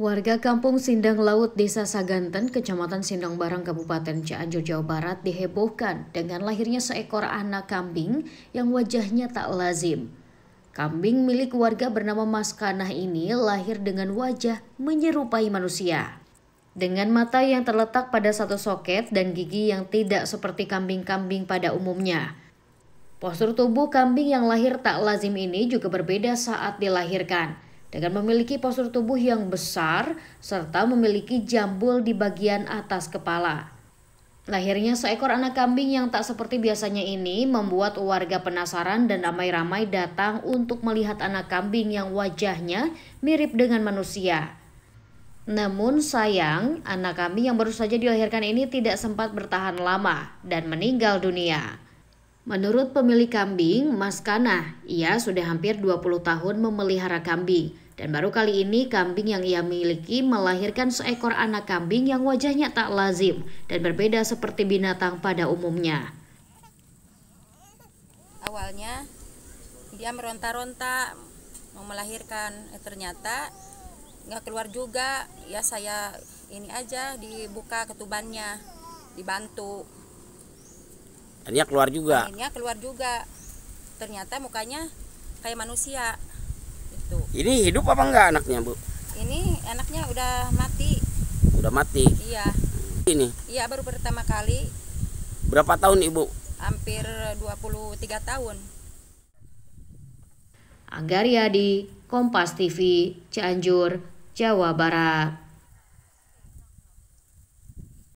Warga kampung Sindang Laut Desa Saganten, Kecamatan Sindang Barang, Kabupaten Cianjur, Jawa Barat dihebohkan dengan lahirnya seekor anak kambing yang wajahnya tak lazim. Kambing milik warga bernama Mas Kanah ini lahir dengan wajah menyerupai manusia. Dengan mata yang terletak pada satu soket dan gigi yang tidak seperti kambing-kambing pada umumnya. Postur tubuh kambing yang lahir tak lazim ini juga berbeda saat dilahirkan dengan memiliki postur tubuh yang besar serta memiliki jambul di bagian atas kepala. Lahirnya seekor anak kambing yang tak seperti biasanya ini membuat warga penasaran dan ramai-ramai datang untuk melihat anak kambing yang wajahnya mirip dengan manusia. Namun sayang, anak kambing yang baru saja dilahirkan ini tidak sempat bertahan lama dan meninggal dunia. Menurut pemilik kambing, Mas Kana, ia sudah hampir 20 tahun memelihara kambing. Dan baru kali ini kambing yang ia miliki melahirkan seekor anak kambing yang wajahnya tak lazim dan berbeda seperti binatang pada umumnya. Awalnya dia meronta-ronta mau melahirkan, eh, ternyata nggak keluar juga. Ya saya ini aja dibuka ketubannya, dibantu akhirnya keluar juga akhirnya keluar juga ternyata mukanya kayak manusia itu ini hidup apa enggak anaknya bu ini anaknya udah mati udah mati iya ini iya baru pertama kali berapa tahun ibu hampir 23 tahun Anggaria di Kompas TV Cianjur Jawa Barat